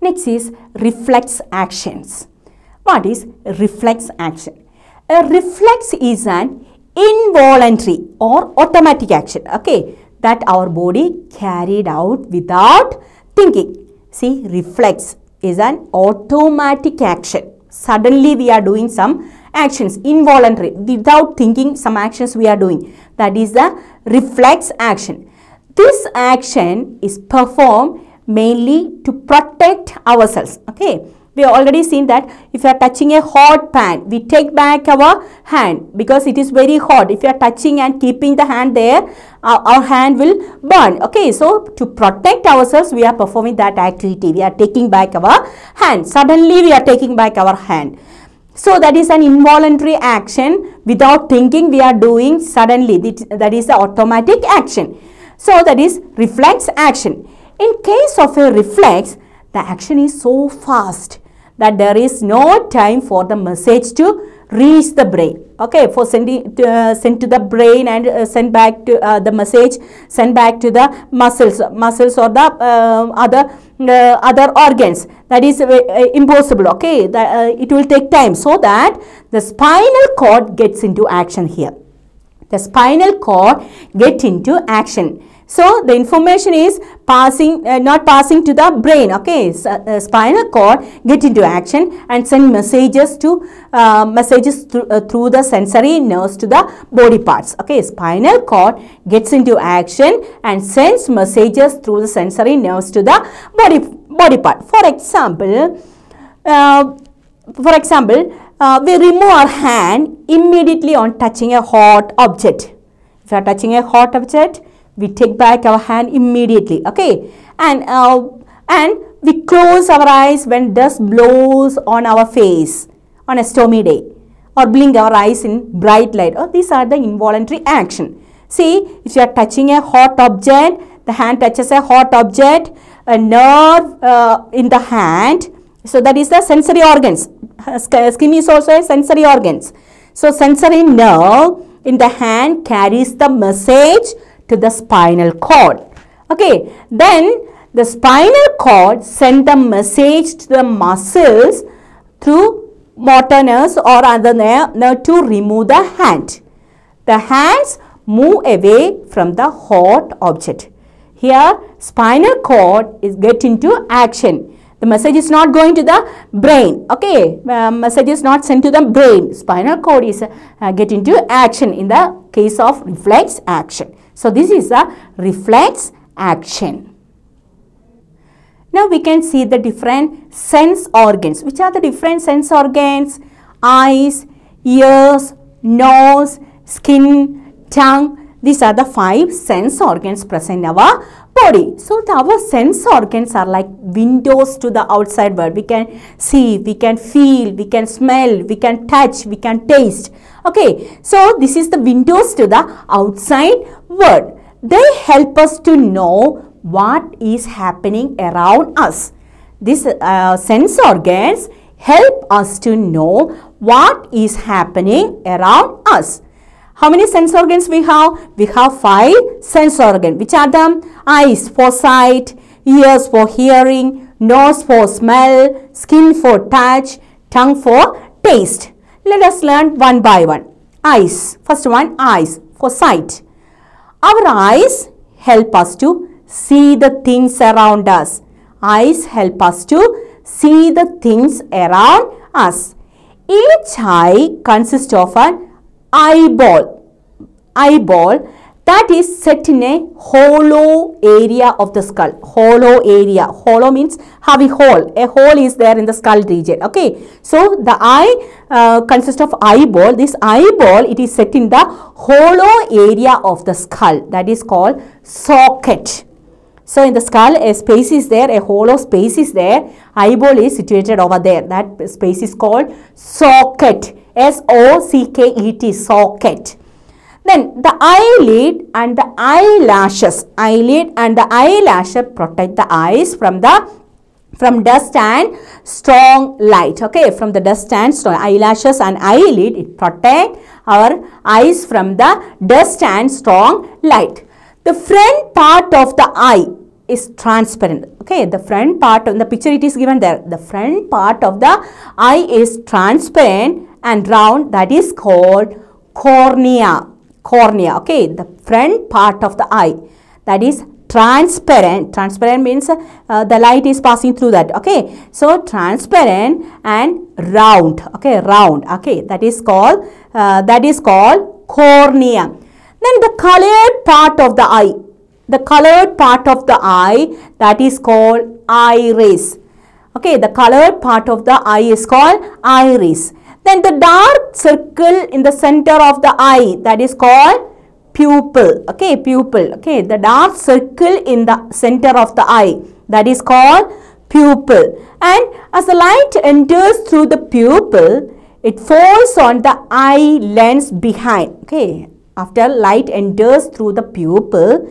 Next is reflex actions. What is reflex action? A reflex is an involuntary or automatic action, okay, that our body carried out without thinking. See, reflex is an automatic action. Suddenly we are doing some actions, involuntary, without thinking some actions we are doing. That is the reflex action. This action is performed mainly to protect ourselves. Okay. We have already seen that if you are touching a hot pan, we take back our hand because it is very hot. If you are touching and keeping the hand there, our hand will burn. Okay, so to protect ourselves, we are performing that activity. We are taking back our hand. Suddenly, we are taking back our hand. So that is an involuntary action. Without thinking, we are doing suddenly. That is the automatic action. So that is reflex action. In case of a reflex, the action is so fast that there is no time for the message to reach the brain okay for sending to, uh, send to the brain and uh, send back to uh, the message send back to the muscles muscles or the uh, other uh, other organs that is uh, impossible okay the, it will take time so that the spinal cord gets into action here the spinal cord get into action so, the information is passing, uh, not passing to the brain, okay, uh, spinal cord get into action and send messages to, uh, messages th uh, through the sensory nerves to the body parts, okay. Spinal cord gets into action and sends messages through the sensory nerves to the body, body part. For example, uh, for example, uh, we remove our hand immediately on touching a hot object. If you are touching a hot object, we take back our hand immediately okay and uh, and we close our eyes when dust blows on our face on a stormy day or blink our eyes in bright light or oh, these are the involuntary action see if you are touching a hot object the hand touches a hot object a nerve uh, in the hand so that is the sensory organs uh, uh, skin is also a sensory organs so sensory nerve in the hand carries the message to the spinal cord. Okay, then the spinal cord sends the message to the muscles through motor nerves or other nerve to remove the hand. The hands move away from the hot object. Here, spinal cord is get into action. The message is not going to the brain. Okay, uh, message is not sent to the brain. Spinal cord is uh, get into action in the case of reflex action. So, this is a reflex action. Now, we can see the different sense organs. Which are the different sense organs? Eyes, ears, nose, skin, tongue. These are the five sense organs present in our body. So, our sense organs are like windows to the outside world. We can see, we can feel, we can smell, we can touch, we can taste. Okay. So, this is the windows to the outside word. They help us to know what is happening around us. These uh, sense organs help us to know what is happening around us. How many sense organs we have? We have five sense organs. Which are them? Eyes for sight, ears for hearing, nose for smell, skin for touch, tongue for taste. Let us learn one by one. Eyes. First one, eyes for sight. Our eyes help us to see the things around us. Eyes help us to see the things around us. Each eye consists of an eyeball. Eyeball that is set in a hollow area of the skull hollow area hollow means have a hole a hole is there in the skull region okay so the eye uh, consists of eyeball this eyeball it is set in the hollow area of the skull that is called socket so in the skull a space is there a hollow space is there eyeball is situated over there that space is called socket s o c k e t socket then the eyelid and the eyelashes, eyelid and the eyelashes protect the eyes from the from dust and strong light okay from the dust and strong eyelashes and eyelid it protect our eyes from the dust and strong light the front part of the eye is transparent okay the front part of the picture it is given there the front part of the eye is transparent and round that is called cornea cornea, okay, the front part of the eye, that is transparent transparent means uh, the light is passing through that okay so transparent and round okay round okay that is called uh, that is called cornea then the colored part of the eye the colored part of the eye that is called iris okay the colored part of the eye is called iris then the dark circle in the center of the eye that is called pupil. Okay, pupil. Okay, the dark circle in the center of the eye that is called pupil. And as the light enters through the pupil, it falls on the eye lens behind. Okay, after light enters through the pupil,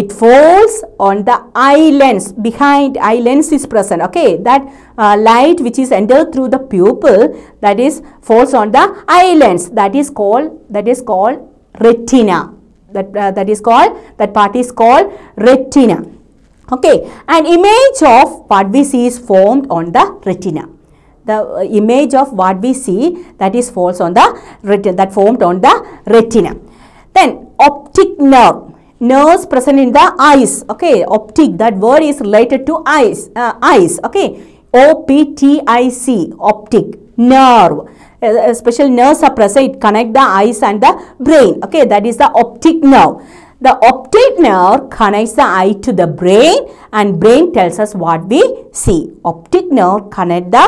it falls on the eye lens. Behind eye lens is present. Okay, that uh, light which is entered through the pupil that is falls on the eye lens. That is called that is called retina. That uh, that is called that part is called retina. Okay, an image of what we see is formed on the retina the uh, image of what we see that is falls on the retina that formed on the retina then optic nerve nerves present in the eyes okay optic that word is related to eyes uh, eyes okay o p t i c optic nerve uh, uh, special nerves are present it connect the eyes and the brain okay that is the optic nerve the optic nerve connects the eye to the brain and brain tells us what we see optic nerve connect the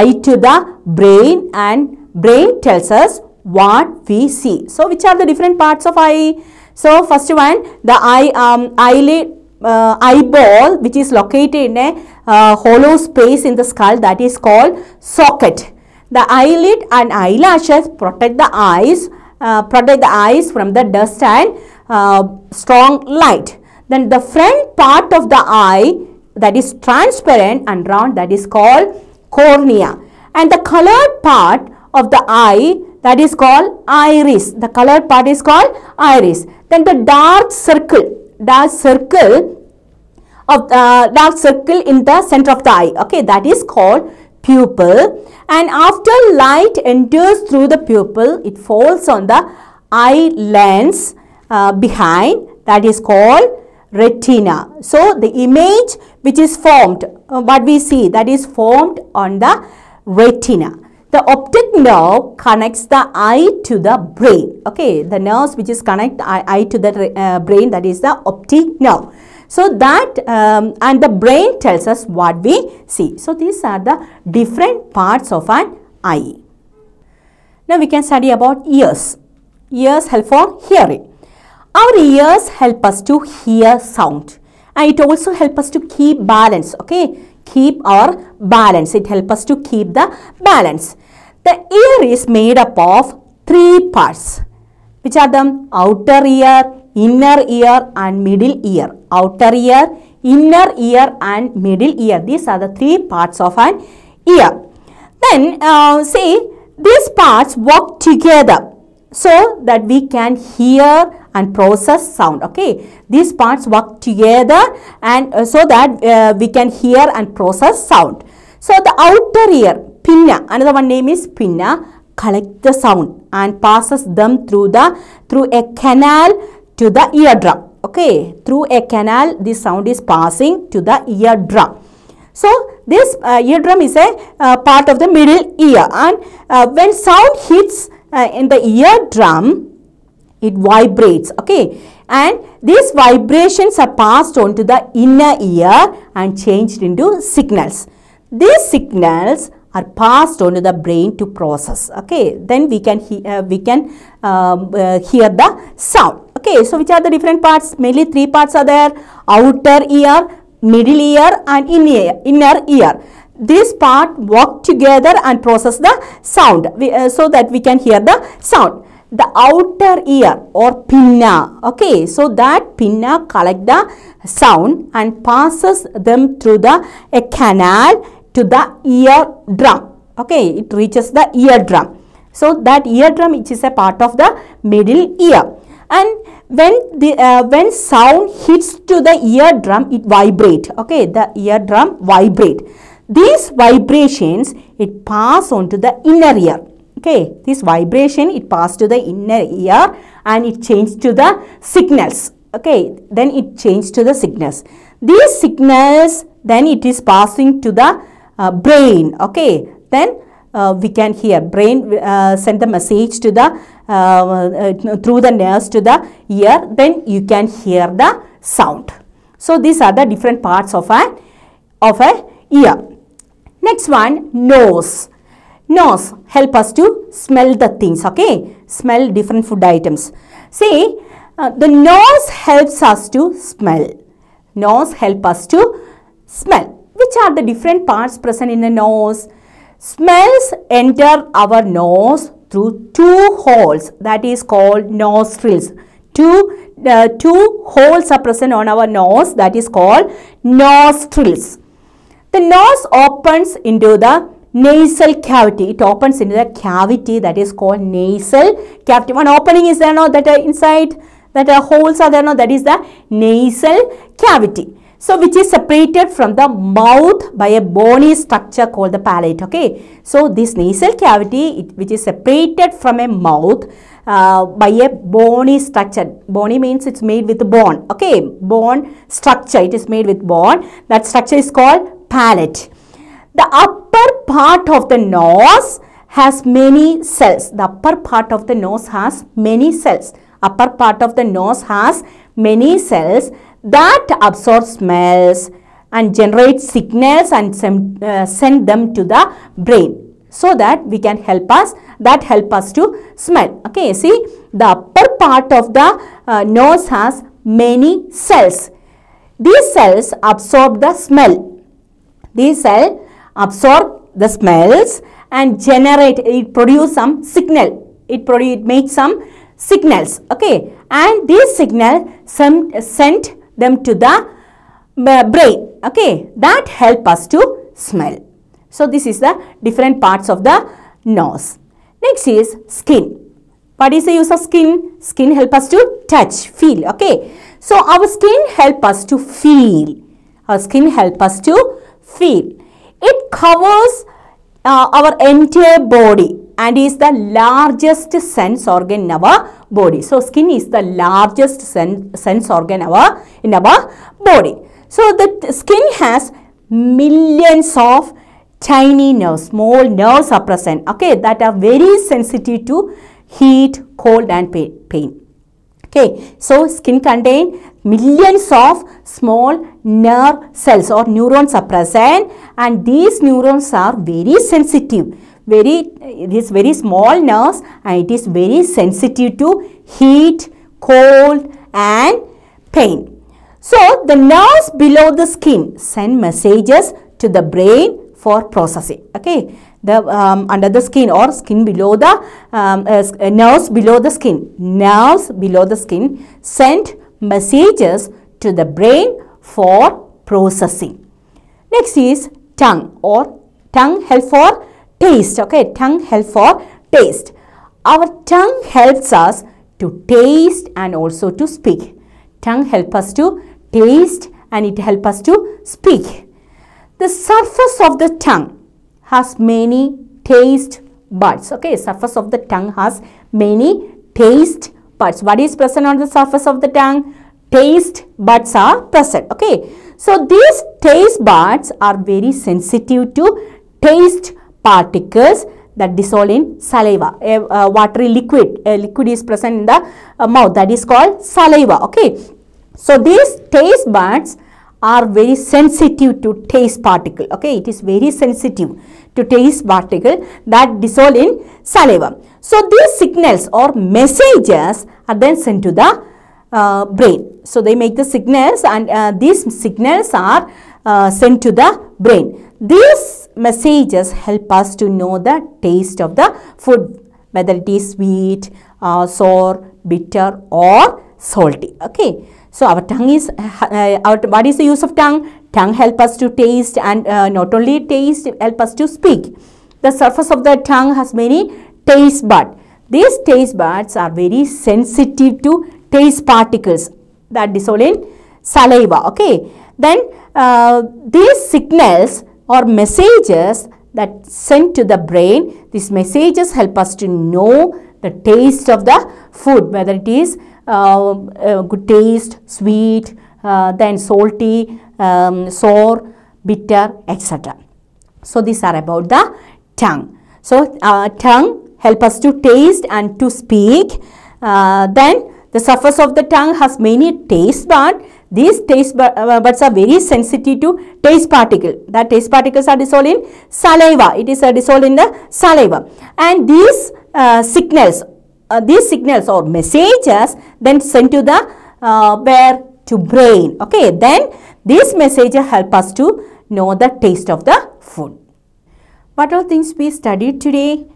eye to the brain and brain tells us what we see so which are the different parts of eye so first one, the eye um, eyelid uh, eyeball which is located in a uh, hollow space in the skull that is called socket. The eyelid and eyelashes protect the eyes, uh, protect the eyes from the dust and uh, strong light. Then the front part of the eye that is transparent and round that is called cornea. And the colored part of the eye that is called iris. The colored part is called iris. Then the dark circle, dark circle of uh, dark circle in the center of the eye. Okay, that is called pupil. And after light enters through the pupil, it falls on the eye lens uh, behind. That is called retina. So, the image which is formed, uh, what we see, that is formed on the retina. The optic nerve connects the eye to the brain. Okay, the nerves which is connect eye, eye to the uh, brain that is the optic nerve. So that um, and the brain tells us what we see. So these are the different parts of an eye. Now we can study about ears. Ears help for hearing. Our ears help us to hear sound and it also help us to keep balance. Okay, keep our balance. It help us to keep the balance. The ear is made up of three parts, which are the outer ear, inner ear and middle ear. Outer ear, inner ear and middle ear. These are the three parts of an ear. Then uh, see, these parts work together so that we can hear and process sound okay these parts work together and uh, so that uh, we can hear and process sound so the outer ear Pinna, another one name is pinna, Collect the sound and passes them through the through a canal to the eardrum. Okay, through a canal, the sound is passing to the eardrum. So, this uh, eardrum is a uh, part of the middle ear and uh, when sound hits uh, in the eardrum, it vibrates. Okay, and these vibrations are passed on to the inner ear and changed into signals. These signals are passed on to the brain to process. Okay, then we can uh, we can um, uh, hear the sound. Okay, so which are the different parts? Mainly three parts are there: outer ear, middle ear, and inner inner ear. This part work together and process the sound we, uh, so that we can hear the sound the outer ear or pinna okay so that pinna collect the sound and passes them through the a canal to the drum. Okay, it reaches the ear drum. So that drum which is a part of the middle ear. And when the uh, when sound hits to the ear drum, it vibrate. Okay, the drum vibrate. These vibrations it pass on to the inner ear. Okay, this vibration it pass to the inner ear and it change to the signals. Okay, then it change to the signals. These signals then it is passing to the uh, brain okay then uh, we can hear brain uh, send the message to the uh, uh, through the nerves to the ear then you can hear the sound so these are the different parts of a of a ear next one nose nose help us to smell the things okay smell different food items see uh, the nose helps us to smell nose help us to smell which are the different parts present in the nose. Smells enter our nose through two holes that is called nostrils. Two, uh, two holes are present on our nose that is called nostrils. The nose opens into the nasal cavity. It opens into the cavity that is called nasal cavity. One opening is there now that are uh, inside that are uh, holes are there now that is the nasal cavity. So which is separated from the mouth by a bony structure called the palate. Okay. So this nasal cavity it, which is separated from a mouth uh, by a bony structure. Bony means it's made with bone. Okay. Bone structure. It is made with bone. That structure is called palate. The upper part of the nose has many cells. The upper part of the nose has many cells. Upper part of the nose has many cells that absorb smells and generate signals and sem, uh, send them to the brain so that we can help us that help us to smell okay see the upper part of the uh, nose has many cells these cells absorb the smell these cells absorb the smells and generate it produce some signal it produce it makes some signals okay and these signal some uh, sent them to the uh, brain okay that help us to smell so this is the different parts of the nose next is skin what is the use of skin skin help us to touch feel okay so our skin help us to feel our skin help us to feel it covers uh, our entire body and is the largest sense organ in our body. So, skin is the largest sen sense organ our, in our body. So, the skin has millions of tiny nerves, small nerves are present, okay, that are very sensitive to heat, cold and pain. Okay, so skin contain millions of small nerve cells or neurons are present and these neurons are very sensitive very it is very small nerves and it is very sensitive to heat, cold and pain. So, the nerves below the skin send messages to the brain for processing. Okay, the um, under the skin or skin below the um, uh, nerves uh, below the skin, nerves below the skin send messages to the brain for processing. Next is tongue or tongue help for taste. Okay, tongue help for taste. Our tongue helps us to taste and also to speak. Tongue help us to taste and it help us to speak. The surface of the tongue has many taste buds. Okay, surface of the tongue has many taste buds. What is present on the surface of the tongue? Taste buds are present. Okay, so these taste buds are very sensitive to taste particles that dissolve in saliva a, a watery liquid a liquid is present in the uh, mouth that is called saliva okay so these taste buds are very sensitive to taste particle okay it is very sensitive to taste particle that dissolve in saliva so these signals or messages are then sent to the uh, brain so they make the signals and uh, these signals are uh, sent to the brain these messages help us to know the taste of the food whether it is sweet, uh, sour, bitter or salty. Okay. So our tongue is, uh, our, what is the use of tongue? Tongue help us to taste and uh, not only taste, help us to speak. The surface of the tongue has many taste buds. These taste buds are very sensitive to taste particles that dissolve in saliva. Okay. Then uh, these signals or messages that sent to the brain. These messages help us to know the taste of the food, whether it is uh, uh good taste, sweet, uh, then salty, um, sour, bitter, etc. So, these are about the tongue. So, uh, tongue help us to taste and to speak. Uh, then, the surface of the tongue has many taste buds these taste uh, buds are very sensitive to taste particle. That taste particles are dissolved in saliva. It is uh, dissolved in the saliva. And these uh, signals, uh, these signals or messages then sent to the uh, where to brain. Okay, then these messages help us to know the taste of the food. What all things we studied today?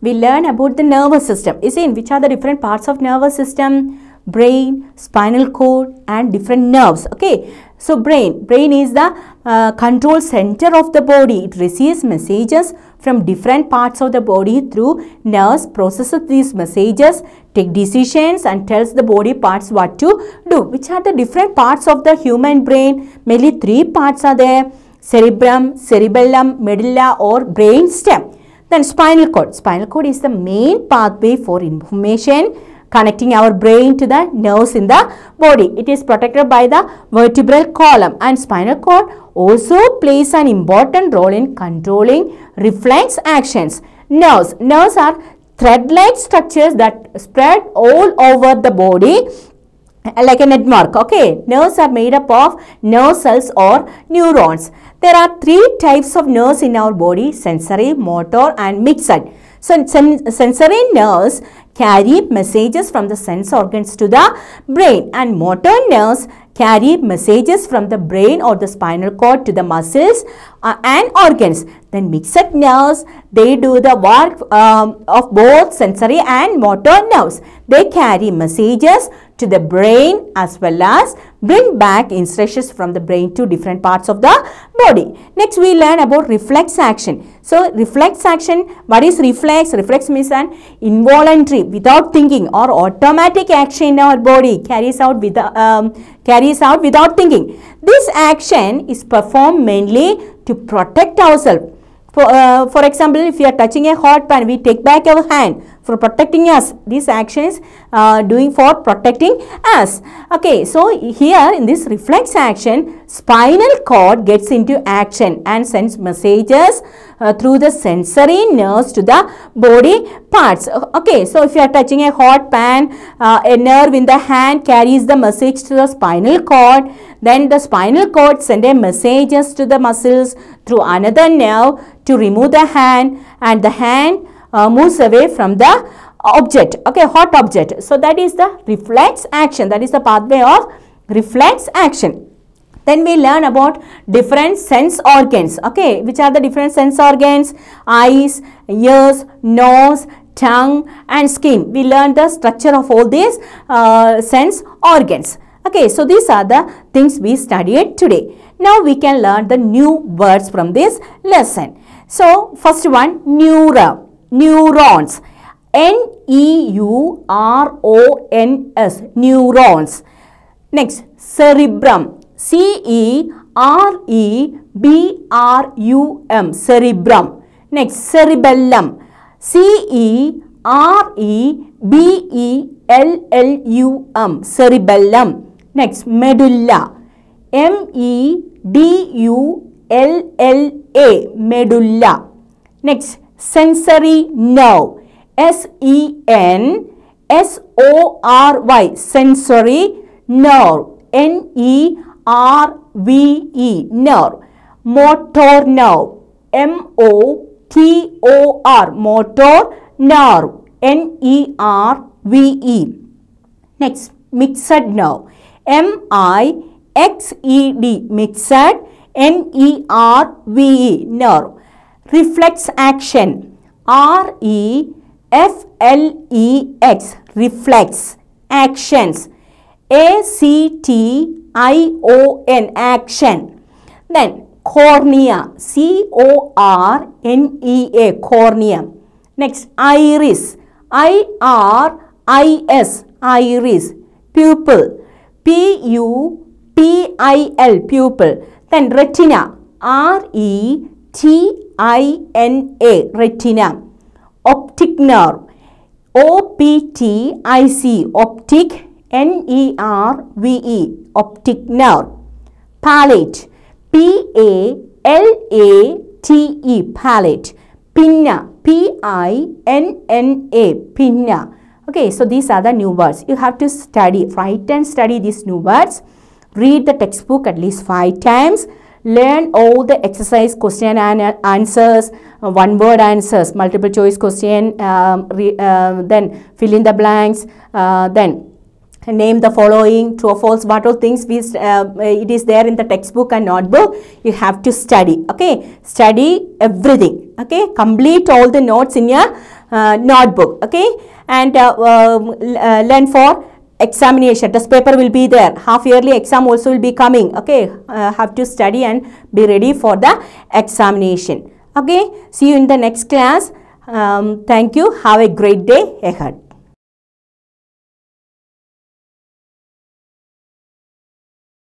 We learn about the nervous system. Is in which are the different parts of nervous system? brain, spinal cord and different nerves. Okay. So, brain. Brain is the uh, control center of the body. It receives messages from different parts of the body through nerves, processes these messages, take decisions and tells the body parts what to do. Which are the different parts of the human brain? Mainly three parts are there. Cerebrum, cerebellum, medulla or brain stem. Then spinal cord. Spinal cord is the main pathway for information connecting our brain to the nerves in the body. It is protected by the vertebral column and spinal cord also plays an important role in controlling reflex actions. Nerves. Nerves are thread-like structures that spread all over the body like a network okay nerves are made up of nerve cells or neurons there are three types of nerves in our body sensory motor and mixed so sen sensory nerves carry messages from the sense organs to the brain and motor nerves carry messages from the brain or the spinal cord to the muscles uh, and organs. Then mixed nerves, they do the work um, of both sensory and motor nerves. They carry messages to the brain as well as bring back instructions from the brain to different parts of the body. Next we learn about reflex action. So reflex action, what is reflex? Reflex means an involuntary, without thinking or automatic action in our body carries out, without um, carries out without thinking. This action is performed mainly to protect ourselves. For, uh, for example, if we are touching a hot pan, we take back our hand for protecting us. This action is uh, doing for protecting us. Okay, so here in this reflex action, spinal cord gets into action and sends messages uh, through the sensory nerves to the body parts. Okay, so if you are touching a hot pan, uh, a nerve in the hand carries the message to the spinal cord. Then the spinal cord sends a messages to the muscles through another nerve to remove the hand and the hand uh, moves away from the object okay hot object so that is the reflex action that is the pathway of reflex action then we learn about different sense organs. Okay, which are the different sense organs? Eyes, ears, nose, tongue and skin. We learn the structure of all these uh, sense organs. Okay, so these are the things we studied today. Now we can learn the new words from this lesson. So first one, neuron, neurons. N-E-U-R-O-N-S, neurons. Next, cerebrum, C E R E B R U M cerebrum. Next cerebellum. C E R E B E L L U M cerebellum. Next medulla. M E D U L L A medulla. Next sensory nerve. S E N S O R Y sensory nerve. N E R V E nerve motor nerve M O T O R motor nerve N E R V E next mixed nerve M I X E D mixed N E R V E nerve reflex action R E F L E X reflex actions A C T I O N, action. Then cornea, C O R N E A, cornea. Next, iris, I R I S, iris. Pupil, P U P I L, pupil. Then retina, R E T I N A, retina. Optic nerve, O P T I C, optic N E R V E, optic nerve. Palate, P-A-L-A-T-E, palate. Pinna, P-I-N-N-A, pinna. Okay, so these are the new words. You have to study, write and study these new words. Read the textbook at least five times. Learn all the exercise question and answers, uh, one word answers, multiple choice question, um, re, uh, then fill in the blanks, uh, then name the following true or false what all things we uh, it is there in the textbook and notebook you have to study okay study everything okay complete all the notes in your uh, notebook okay and uh, um, uh learn for examination test paper will be there half yearly exam also will be coming okay uh, have to study and be ready for the examination okay see you in the next class um, thank you have a great day ahead